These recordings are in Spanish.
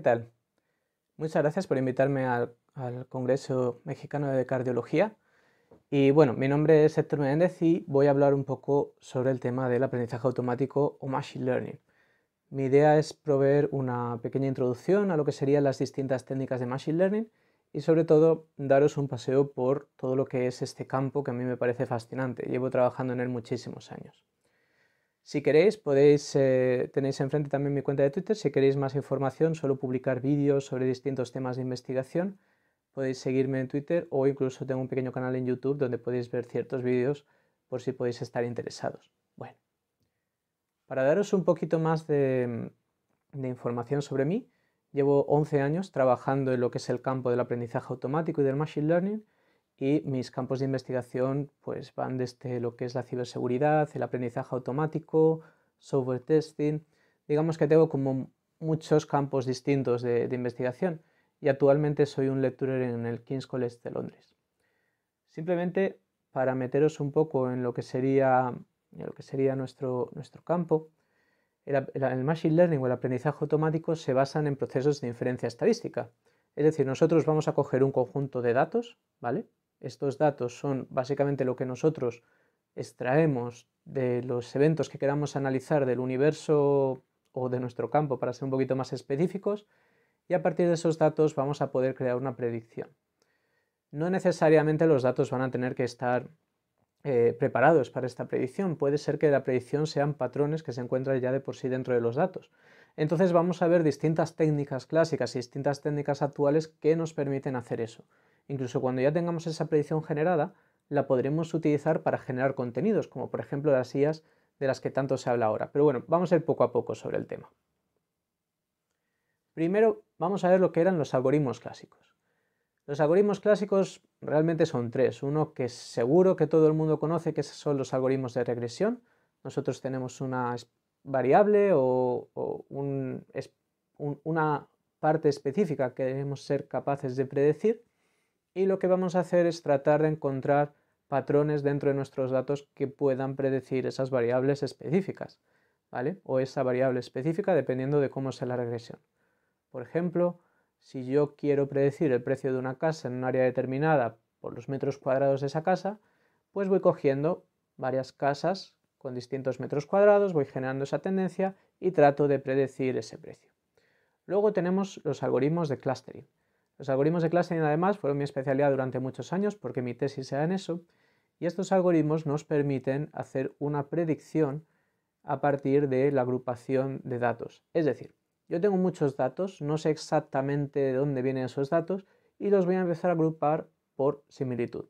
¿qué tal? Muchas gracias por invitarme al, Congreso Mexicano de Cardiología. Y bueno, mi nombre es Héctor Menéndez y voy a hablar un poco sobre el tema del aprendizaje automático o Machine Learning. Mi idea es proveer una pequeña introducción a lo que serían las distintas técnicas de Machine Learning y sobre todo daros un paseo por todo lo que es este campo que a mí me parece fascinante. Llevo trabajando en él muchísimos años. Si queréis, podéis, eh, tenéis enfrente también mi cuenta de Twitter. Si queréis más información, suelo publicar vídeos sobre distintos temas de investigación. Podéis seguirme en Twitter o incluso tengo un pequeño canal en YouTube donde podéis ver ciertos vídeos por si podéis estar interesados. Bueno, para daros un poquito más de, de información sobre mí, llevo 11 años trabajando en lo que es el campo del aprendizaje automático y del machine learning y mis campos de investigación pues, van desde lo que es la ciberseguridad, el aprendizaje automático, software testing. Digamos que tengo como muchos campos distintos de, investigación y actualmente soy un lecturer en el King's College de Londres. Simplemente para meteros un poco en lo que sería, lo que sería nuestro, nuestro campo, el, el Machine Learning o el aprendizaje automático se basan en procesos de inferencia estadística. Es decir, nosotros vamos a coger un conjunto de datos, ¿vale? Estos datos son básicamente lo que nosotros extraemos de los eventos que queramos analizar del universo o de nuestro campo para ser un poquito más específicos y a partir de esos datos vamos a poder crear una predicción. No necesariamente los datos van a tener que estar eh, preparados para esta predicción. Puede ser que la predicción sean patrones que se encuentran ya de por sí dentro de los datos. Entonces vamos a ver distintas técnicas clásicas y distintas técnicas actuales que nos permiten hacer eso. Incluso cuando ya tengamos esa predicción generada, la podremos utilizar para generar contenidos, como por ejemplo las IAS de las que tanto se habla ahora. Pero bueno, vamos a ir poco a poco sobre el tema. Primero vamos a ver lo que eran los algoritmos clásicos. Los algoritmos clásicos realmente son tres. Uno que seguro que todo el mundo conoce, que son los algoritmos de regresión. Nosotros tenemos una variable o, una parte específica que debemos ser capaces de predecir y lo que vamos a hacer es tratar de encontrar patrones dentro de nuestros datos que puedan predecir esas variables específicas, ¿vale? O esa variable específica dependiendo de cómo sea la regresión. Por ejemplo, si yo quiero predecir el precio de una casa en un área determinada por los metros cuadrados de esa casa, pues voy cogiendo varias casas con distintos metros cuadrados, voy generando esa tendencia y trato de predecir ese precio. Luego tenemos los algoritmos de clustering. Los algoritmos de clustering además fueron mi especialidad durante muchos años porque mi tesis era en eso y estos algoritmos nos permiten hacer una predicción a partir de la agrupación de datos. Es decir, yo tengo muchos datos, no sé exactamente de dónde vienen esos datos y los voy a empezar a agrupar por similitud.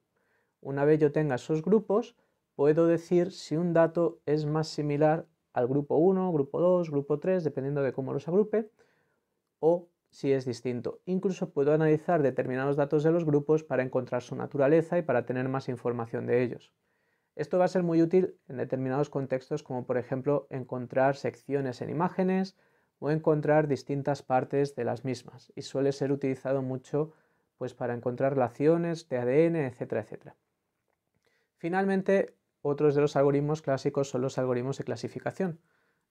Una vez yo tenga esos grupos, puedo decir si un dato es más similar al grupo 1, grupo 2, grupo 3, dependiendo de cómo los agrupe, o si es distinto. Incluso puedo analizar determinados datos de los grupos para encontrar su naturaleza y para tener más información de ellos. Esto va a ser muy útil en determinados contextos como por ejemplo encontrar secciones en imágenes, o encontrar distintas partes de las mismas y suele ser utilizado mucho pues para encontrar relaciones de ADN, etcétera, etcétera. Finalmente, otros de los algoritmos clásicos son los algoritmos de clasificación.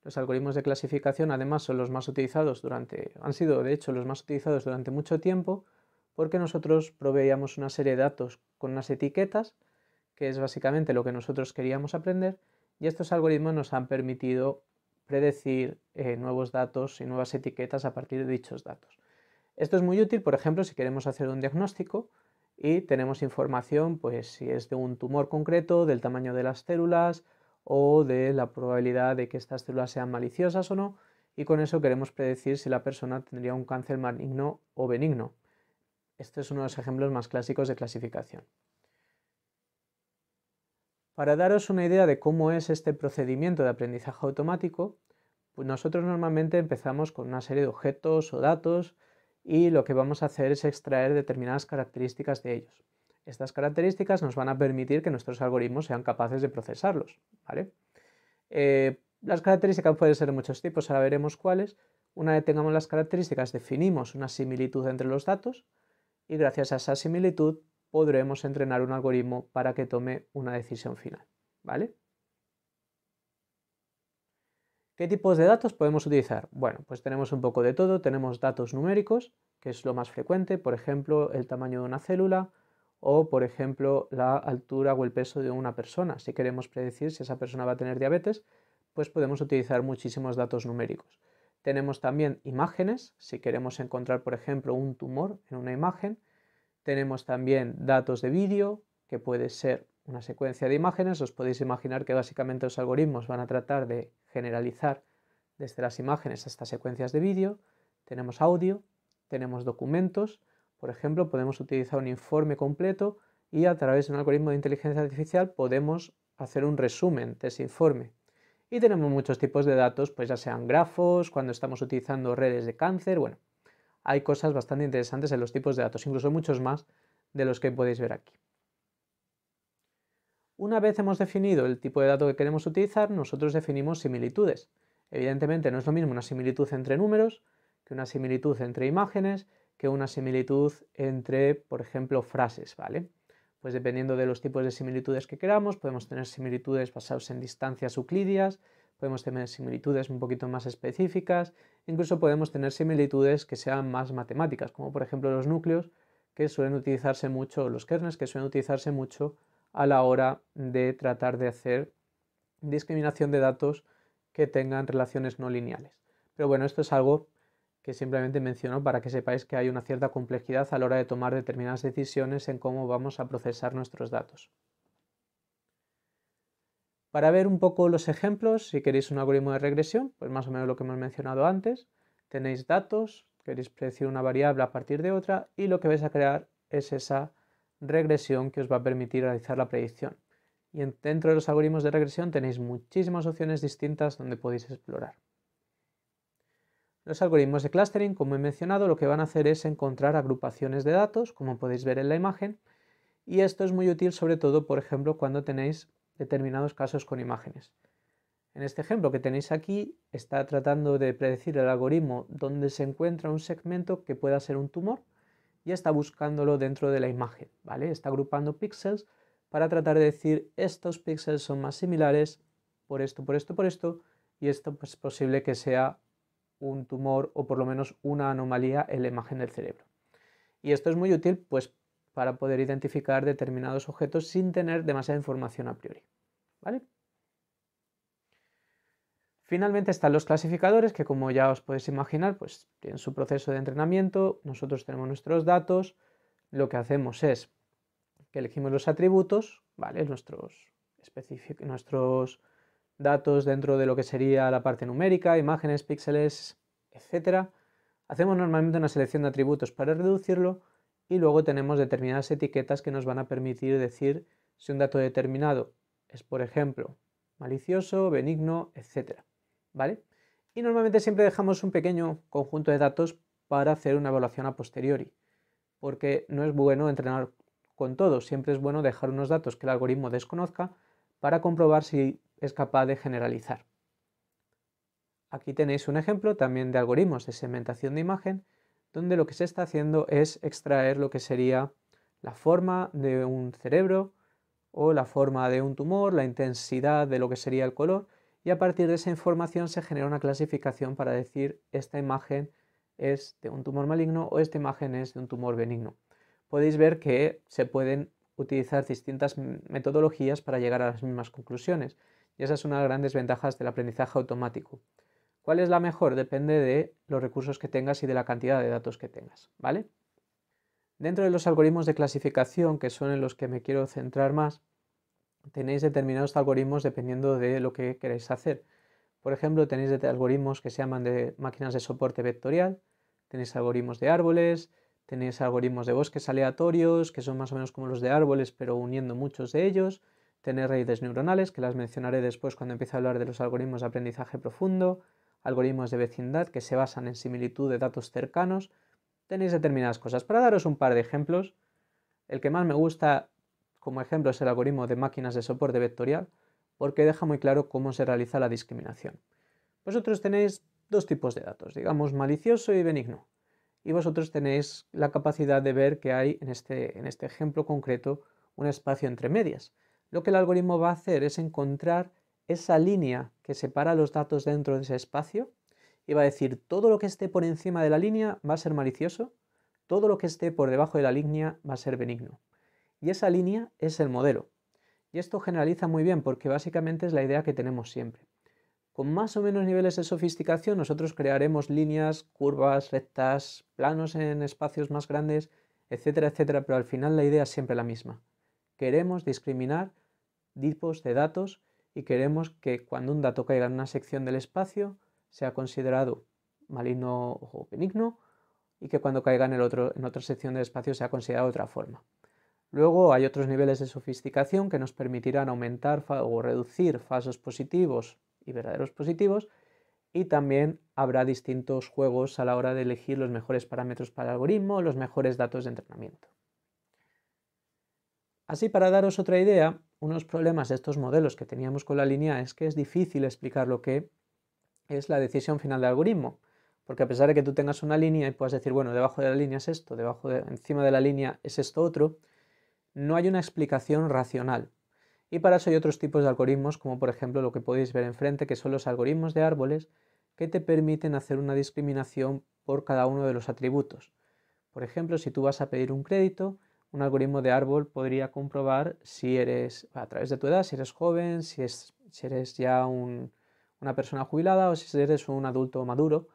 Los algoritmos de clasificación además son los más utilizados durante, han sido de hecho los más utilizados durante mucho tiempo porque nosotros proveíamos una serie de datos con unas etiquetas, que es básicamente lo que nosotros queríamos aprender, y estos algoritmos nos han permitido predecir eh, nuevos datos y nuevas etiquetas a partir de dichos datos. Esto es muy útil, por ejemplo, si queremos hacer un diagnóstico y tenemos información, pues si es de un tumor concreto, del tamaño de las células o de la probabilidad de que estas células sean maliciosas o no, y con eso queremos predecir si la persona tendría un cáncer maligno o benigno. Este es uno de los ejemplos más clásicos de clasificación. Para daros una idea de cómo es este procedimiento de aprendizaje automático, pues nosotros normalmente empezamos con una serie de objetos o datos y lo que vamos a hacer es extraer determinadas características de ellos. Estas características nos van a permitir que nuestros algoritmos sean capaces de procesarlos. Eh, las características pueden ser de muchos tipos, ahora veremos cuáles. Una vez tengamos las características, definimos una similitud entre los datos y gracias a esa similitud podremos entrenar un algoritmo para que tome una decisión final. ¿Vale? ¿Qué tipos de datos podemos utilizar? Bueno, pues tenemos un poco de todo. Tenemos datos numéricos, que es lo más frecuente, por ejemplo, el tamaño de una célula o, por ejemplo, la altura o el peso de una persona. Si queremos predecir si esa persona va a tener diabetes, pues podemos utilizar muchísimos datos numéricos. Tenemos también imágenes, si queremos encontrar, por ejemplo, un tumor en una imagen, tenemos también datos de vídeo, que puede ser una secuencia de imágenes. Os podéis imaginar que básicamente los algoritmos van a tratar de generalizar desde las imágenes hasta secuencias de vídeo. Tenemos audio, tenemos documentos. Por ejemplo, podemos utilizar un informe completo y a través de un algoritmo de inteligencia artificial podemos hacer un resumen de ese informe. Y tenemos muchos tipos de datos, pues ya sean grafos, cuando estamos utilizando redes de cáncer, bueno, hay cosas bastante interesantes en los tipos de datos, incluso muchos más de los que podéis ver aquí. Una vez hemos definido el tipo de dato que queremos utilizar, nosotros definimos similitudes. Evidentemente no es lo mismo una similitud entre números que una similitud entre imágenes, que una similitud entre, por ejemplo, frases, ¿vale? Pues dependiendo de los tipos de similitudes que queramos, podemos tener similitudes basadas en distancias euclídeas, podemos tener similitudes un poquito más específicas, Incluso podemos tener similitudes que sean más matemáticas, como por ejemplo los núcleos que suelen utilizarse mucho, los kernels que suelen utilizarse mucho a la hora de tratar de hacer discriminación de datos que tengan relaciones no lineales. Pero bueno, esto es algo que simplemente menciono para que sepáis que hay una cierta complejidad a la hora de tomar determinadas decisiones en cómo vamos a procesar nuestros datos. Para ver un poco los ejemplos, si queréis un algoritmo de regresión, pues más o menos lo que hemos mencionado antes, tenéis datos, queréis predecir una variable a partir de otra y lo que vais a crear es esa regresión que os va a permitir realizar la predicción. Y dentro de los algoritmos de regresión tenéis muchísimas opciones distintas donde podéis explorar. Los algoritmos de clustering, como he mencionado, lo que van a hacer es encontrar agrupaciones de datos, como podéis ver en la imagen, y esto es muy útil sobre todo, por ejemplo, cuando tenéis determinados casos con imágenes. En este ejemplo que tenéis aquí, está tratando de predecir el algoritmo donde se encuentra un segmento que pueda ser un tumor y está buscándolo dentro de la imagen, ¿vale? Está agrupando píxeles para tratar de decir estos píxeles son más similares por esto, por esto, por esto, y esto pues, es posible que sea un tumor o por lo menos una anomalía en la imagen del cerebro. Y esto es muy útil pues para poder identificar determinados objetos sin tener demasiada información a priori. ¿Vale? Finalmente están los clasificadores que como ya os podéis imaginar, pues tienen su proceso de entrenamiento, nosotros tenemos nuestros datos, lo que hacemos es que elegimos los atributos, ¿vale? nuestros, nuestros datos dentro de lo que sería la parte numérica, imágenes, píxeles, etc. Hacemos normalmente una selección de atributos para reducirlo y luego tenemos determinadas etiquetas que nos van a permitir decir si un dato determinado es, por ejemplo, malicioso, benigno, etc. ¿Vale? Y normalmente siempre dejamos un pequeño conjunto de datos para hacer una evaluación a posteriori, porque no es bueno entrenar con todo, siempre es bueno dejar unos datos que el algoritmo desconozca para comprobar si es capaz de generalizar. Aquí tenéis un ejemplo también de algoritmos de segmentación de imagen donde lo que se está haciendo es extraer lo que sería la forma de un cerebro o la forma de un tumor, la intensidad de lo que sería el color, y a partir de esa información se genera una clasificación para decir esta imagen es de un tumor maligno o esta imagen es de un tumor benigno. Podéis ver que se pueden utilizar distintas metodologías para llegar a las mismas conclusiones, y esa es una de las grandes ventajas del aprendizaje automático. ¿Cuál es la mejor? Depende de los recursos que tengas y de la cantidad de datos que tengas, ¿vale? Dentro de los algoritmos de clasificación, que son en los que me quiero centrar más, tenéis determinados algoritmos dependiendo de lo que queréis hacer. Por ejemplo, tenéis algoritmos que se llaman de máquinas de soporte vectorial, tenéis algoritmos de árboles, tenéis algoritmos de bosques aleatorios, que son más o menos como los de árboles, pero uniendo muchos de ellos, tenéis redes neuronales, que las mencionaré después cuando empiece a hablar de los algoritmos de aprendizaje profundo, algoritmos de vecindad que se basan en similitud de datos cercanos, tenéis determinadas cosas. Para daros un par de ejemplos, el que más me gusta como ejemplo es el algoritmo de máquinas de soporte vectorial, porque deja muy claro cómo se realiza la discriminación. Vosotros tenéis dos tipos de datos, digamos malicioso y benigno. Y vosotros tenéis la capacidad de ver que hay en este, en este ejemplo concreto un espacio entre medias. Lo que el algoritmo va a hacer es encontrar esa línea que separa los datos dentro de ese espacio y va a decir todo lo que esté por encima de la línea va a ser malicioso, todo lo que esté por debajo de la línea va a ser benigno. Y esa línea es el modelo. Y esto generaliza muy bien porque básicamente es la idea que tenemos siempre. Con más o menos niveles de sofisticación nosotros crearemos líneas, curvas, rectas, planos en espacios más grandes, etcétera, etcétera, pero al final la idea es siempre la misma. Queremos discriminar tipos de datos y queremos que cuando un dato caiga en una sección del espacio sea considerado maligno o benigno y que cuando caiga en, el otro, en otra sección del espacio sea considerado de otra forma. Luego hay otros niveles de sofisticación que nos permitirán aumentar o reducir falsos positivos y verdaderos positivos y también habrá distintos juegos a la hora de elegir los mejores parámetros para el algoritmo, los mejores datos de entrenamiento. Así, para daros otra idea, unos problemas de estos modelos que teníamos con la línea es que es difícil explicar lo que es la decisión final del algoritmo. Porque a pesar de que tú tengas una línea y puedas decir, bueno, debajo de la línea es esto, debajo de, encima de la línea es esto otro, no hay una explicación racional. Y para eso hay otros tipos de algoritmos, como por ejemplo lo que podéis ver enfrente, que son los algoritmos de árboles, que te permiten hacer una discriminación por cada uno de los atributos. Por ejemplo, si tú vas a pedir un crédito, un algoritmo de árbol podría comprobar si eres, a través de tu edad, si eres joven, si, eres ya una persona jubilada o si eres un adulto maduro.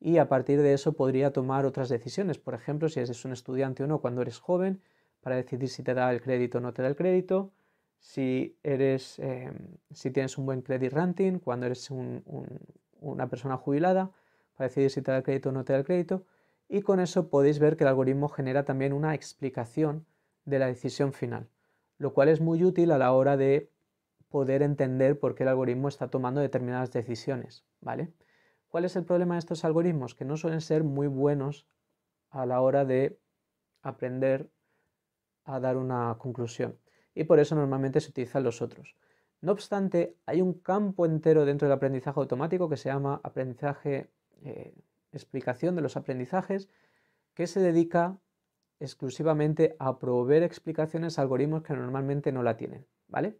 Y a partir de eso podría tomar otras decisiones. Por ejemplo, si eres un estudiante o no cuando eres joven, para decidir si te da el crédito o no te da el crédito. Si, eres, em, si tienes un buen credit rating, cuando eres una persona jubilada, para decidir si te da el crédito o no te da el crédito y con eso podéis ver que el algoritmo genera también una explicación de la decisión final, lo cual es muy útil a la hora de poder entender por qué el algoritmo está tomando determinadas decisiones, ¿vale? ¿Cuál es el problema de estos algoritmos? Que no suelen ser muy buenos a la hora de aprender a dar una conclusión y por eso normalmente se utilizan los otros. No obstante, hay un campo entero dentro del aprendizaje automático que se llama aprendizaje eh, explicación de los aprendizajes que se dedica exclusivamente a proveer explicaciones a algoritmos que normalmente no la tienen, ¿vale?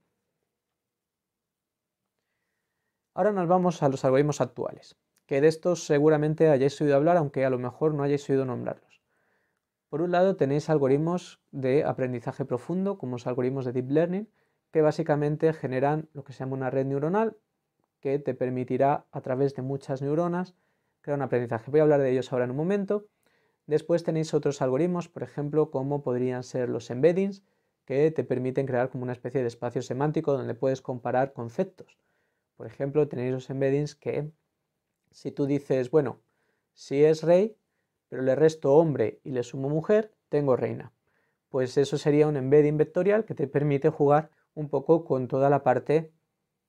Ahora nos vamos a los algoritmos actuales, que de estos seguramente hayáis oído hablar, aunque a lo mejor no hayáis oído nombrarlos. Por un lado tenéis algoritmos de aprendizaje profundo, como los algoritmos de Deep Learning, que básicamente generan lo que se llama una red neuronal, que te permitirá a través de muchas neuronas crear un aprendizaje. Voy a hablar de ellos ahora en un momento. Después tenéis otros algoritmos, por ejemplo, como podrían ser los embeddings, que te permiten crear como una especie de espacio semántico donde puedes comparar conceptos. Por ejemplo, tenéis los embeddings que si tú dices, bueno, si es rey, pero le resto hombre y le sumo mujer, tengo reina. Pues eso sería un embedding vectorial que te permite jugar un poco con toda la parte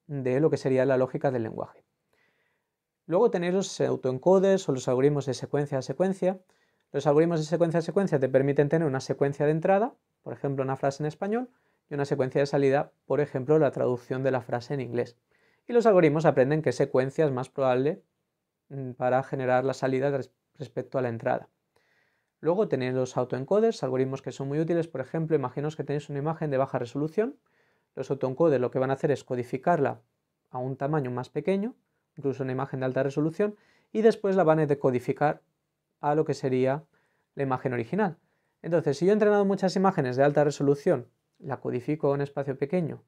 de lo que sería la lógica del lenguaje. Luego tenéis los autoencoders o los algoritmos de secuencia a secuencia. Los algoritmos de secuencia a secuencia te permiten tener una secuencia de entrada, por ejemplo, una frase en español, y una secuencia de salida, por ejemplo, la traducción de la frase en inglés. Y los algoritmos aprenden qué secuencia es más probable mm, para generar la salida respecto a la entrada. Luego tenéis los autoencoders, algoritmos que son muy útiles, por ejemplo, imaginaos que tenéis una imagen de baja resolución. Los autoencoders lo que van a hacer es codificarla a un tamaño más pequeño incluso una imagen de alta resolución, y después la van a decodificar a lo que sería la imagen original. Entonces, si yo he entrenado muchas imágenes de alta resolución, la codifico en espacio pequeño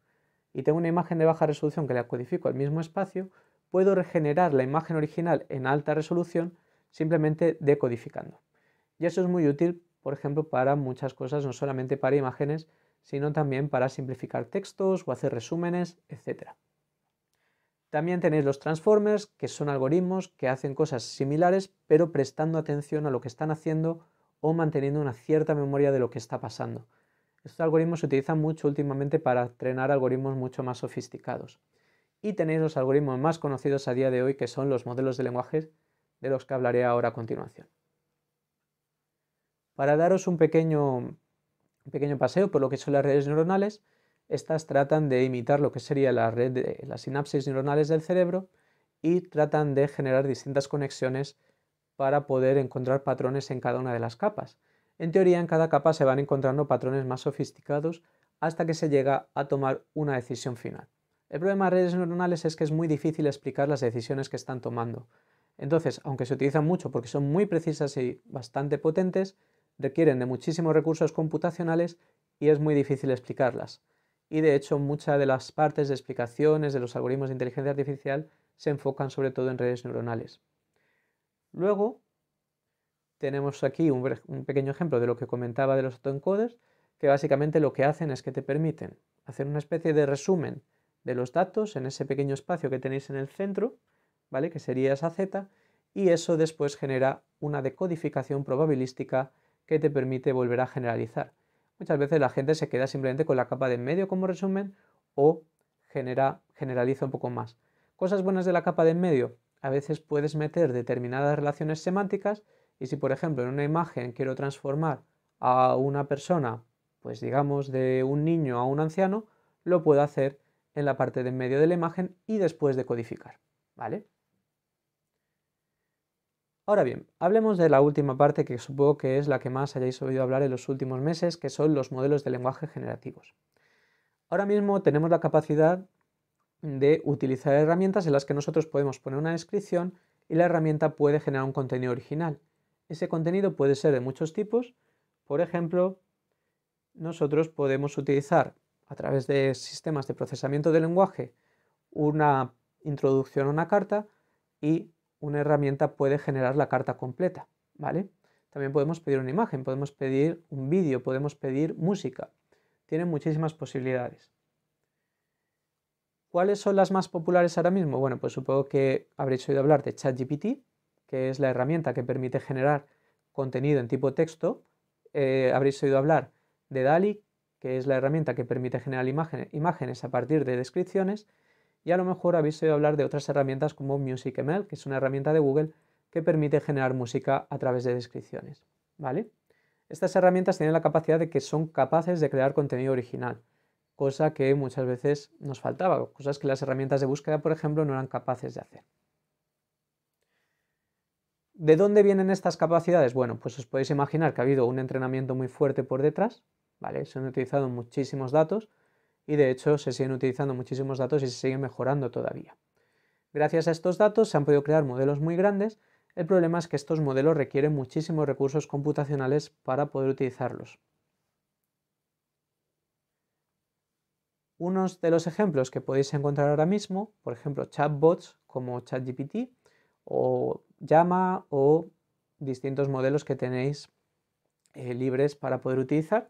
y tengo una imagen de baja resolución que la codifico al mismo espacio, puedo regenerar la imagen original en alta resolución simplemente decodificando. Y eso es muy útil, por ejemplo, para muchas cosas, no solamente para imágenes, sino también para simplificar textos o hacer resúmenes, etcétera. También tenéis los transformers, que son algoritmos que hacen cosas similares, pero prestando atención a lo que están haciendo o manteniendo una cierta memoria de lo que está pasando. Estos algoritmos se utilizan mucho últimamente para entrenar algoritmos mucho más sofisticados. Y tenéis los algoritmos más conocidos a día de hoy, que son los modelos de lenguaje, de los que hablaré ahora a continuación. Para daros un pequeño, un pequeño paseo por lo que son las redes neuronales, estas tratan de imitar lo que sería la red de las sinapsis neuronales del cerebro y tratan de generar distintas conexiones para poder encontrar patrones en cada una de las capas. En teoría, en cada capa se van encontrando patrones más sofisticados hasta que se llega a tomar una decisión final. El problema de redes neuronales es que es muy difícil explicar las decisiones que están tomando. Entonces, aunque se utilizan mucho porque son muy precisas y bastante potentes, requieren de muchísimos recursos computacionales y es muy difícil explicarlas y de hecho muchas de las partes de explicaciones de los algoritmos de inteligencia artificial se enfocan sobre todo en redes neuronales. Luego tenemos aquí un, pequeño ejemplo de lo que comentaba de los autoencoders, que básicamente lo que hacen es que te permiten hacer una especie de resumen de los datos en ese pequeño espacio que tenéis en el centro, ¿vale? que sería esa Z, y eso después genera una decodificación probabilística que te permite volver a generalizar muchas veces la gente se queda simplemente con la capa de en medio como resumen o generaliza un poco más. Cosas buenas de la capa de en medio. A veces puedes meter determinadas relaciones semánticas y si por ejemplo en una imagen quiero transformar a una persona, pues digamos de un niño a un anciano, lo puedo hacer en la parte de en medio de la imagen y después de codificar. ¿Vale? Ahora bien, hablemos de la última parte que supongo que es la que más hayáis oído hablar en los últimos meses, que son los modelos de lenguaje generativos. Ahora mismo tenemos la capacidad de utilizar herramientas en las que nosotros podemos poner una descripción y la herramienta puede generar un contenido original. Ese contenido puede ser de muchos tipos. Por ejemplo, nosotros podemos utilizar a través de sistemas de procesamiento de lenguaje una introducción a una carta y una herramienta puede generar la carta completa, ¿vale? También podemos pedir una imagen, podemos pedir un vídeo, podemos pedir música. Tiene muchísimas posibilidades. ¿Cuáles son las más populares ahora mismo? Bueno, pues supongo que habréis oído hablar de ChatGPT, que es la herramienta que permite generar contenido en tipo texto. Eh, habréis oído hablar de DALI, que es la herramienta que permite generar imágenes a partir de descripciones. Y a lo mejor habéis oído hablar de otras herramientas como MusicML, que es una herramienta de Google que permite generar música a través de descripciones. ¿Vale? Estas herramientas tienen la capacidad de que son capaces de crear contenido original, cosa que muchas veces nos faltaba, cosas que las herramientas de búsqueda, por ejemplo, no eran capaces de hacer. ¿De dónde vienen estas capacidades? Bueno, pues os podéis imaginar que ha habido un entrenamiento muy fuerte por detrás, ¿vale? Se han utilizado muchísimos datos, y de hecho se siguen utilizando muchísimos datos y se siguen mejorando todavía. Gracias a estos datos se han podido crear modelos muy grandes, el problema es que estos modelos requieren muchísimos recursos computacionales para poder utilizarlos. Unos de los ejemplos que podéis encontrar ahora mismo, por ejemplo, chatbots como ChatGPT o Llama o distintos modelos que tenéis eh, libres para poder utilizar,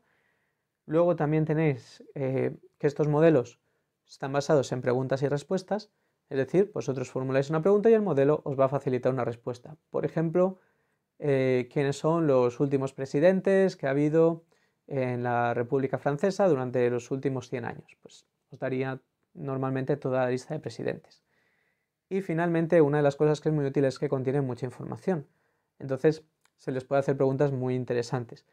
Luego también tenéis eh, que estos modelos están basados en preguntas y respuestas, es decir, vosotros formuláis una pregunta y el modelo os va a facilitar una respuesta. Por ejemplo, eh, quiénes son los últimos presidentes que ha habido en la República Francesa durante los últimos 100 años. Pues os daría normalmente toda la lista de presidentes. Y finalmente, una de las cosas que es muy útil es que contiene mucha información. Entonces, se les puede hacer preguntas muy interesantes.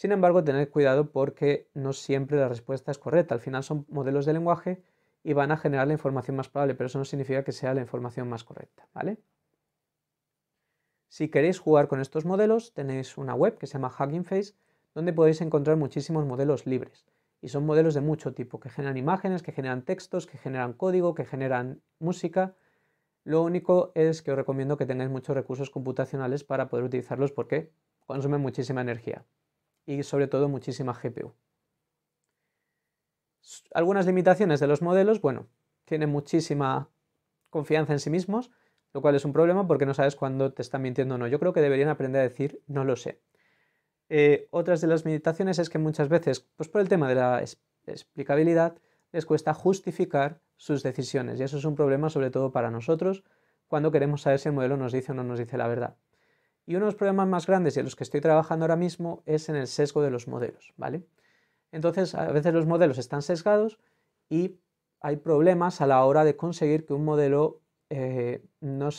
Sin embargo, tened cuidado porque no siempre la respuesta es correcta. Al final son modelos de lenguaje y van a generar la información más probable, pero eso no significa que sea la información más correcta, ¿vale? Si queréis jugar con estos modelos, tenéis una web que se llama Hugging Face, donde podéis encontrar muchísimos modelos libres. Y son modelos de mucho tipo, que generan imágenes, que generan textos, que generan código, que generan música. Lo único es que os recomiendo que tengáis muchos recursos computacionales para poder utilizarlos porque consumen muchísima energía y sobre todo muchísima GPU. Algunas limitaciones de los modelos, bueno, tienen muchísima confianza en sí mismos, lo cual es un problema porque no sabes cuándo te están mintiendo o no. Yo creo que deberían aprender a decir no lo sé. Eh, otras de las limitaciones es que muchas veces, pues por el tema de la explicabilidad, les cuesta justificar sus decisiones y eso es un problema sobre todo para nosotros cuando queremos saber si el modelo nos dice o no nos dice la verdad. Y uno de los problemas más grandes y en los que estoy trabajando ahora mismo es en el sesgo de los modelos, ¿vale? Entonces, a veces los modelos están sesgados y hay problemas a la hora de conseguir que un modelo eh, no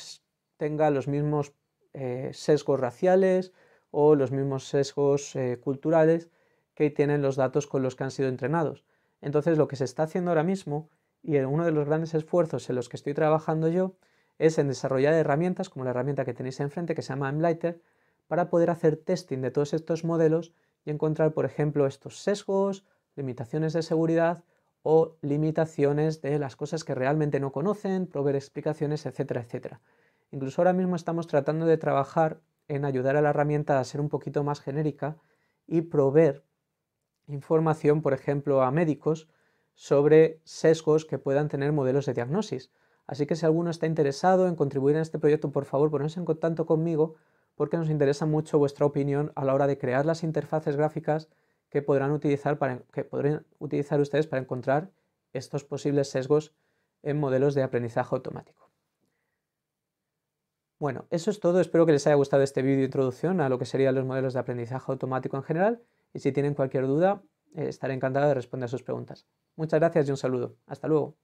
tenga los mismos eh, sesgos raciales o los mismos sesgos eh, culturales que tienen los datos con los que han sido entrenados. Entonces, lo que se está haciendo ahora mismo, y uno de los grandes esfuerzos en los que estoy trabajando yo, es en desarrollar herramientas como la herramienta que tenéis enfrente que se llama Emlighter, para poder hacer testing de todos estos modelos y encontrar, por ejemplo, estos sesgos, limitaciones de seguridad o limitaciones de las cosas que realmente no conocen, proveer explicaciones, etcétera, etcétera. Incluso ahora mismo estamos tratando de trabajar en ayudar a la herramienta a ser un poquito más genérica y proveer información, por ejemplo, a médicos sobre sesgos que puedan tener modelos de diagnosis. Así que si alguno está interesado en contribuir en este proyecto, por favor, ponése en contacto conmigo porque nos interesa mucho vuestra opinión a la hora de crear las interfaces gráficas que podrán utilizar, para, que utilizar ustedes para encontrar estos posibles sesgos en modelos de aprendizaje automático. Bueno, eso es todo. Espero que les haya gustado este vídeo de introducción a lo que serían los modelos de aprendizaje automático en general. Y si tienen cualquier duda, eh, estaré encantado de responder a sus preguntas. Muchas gracias y un saludo. Hasta luego.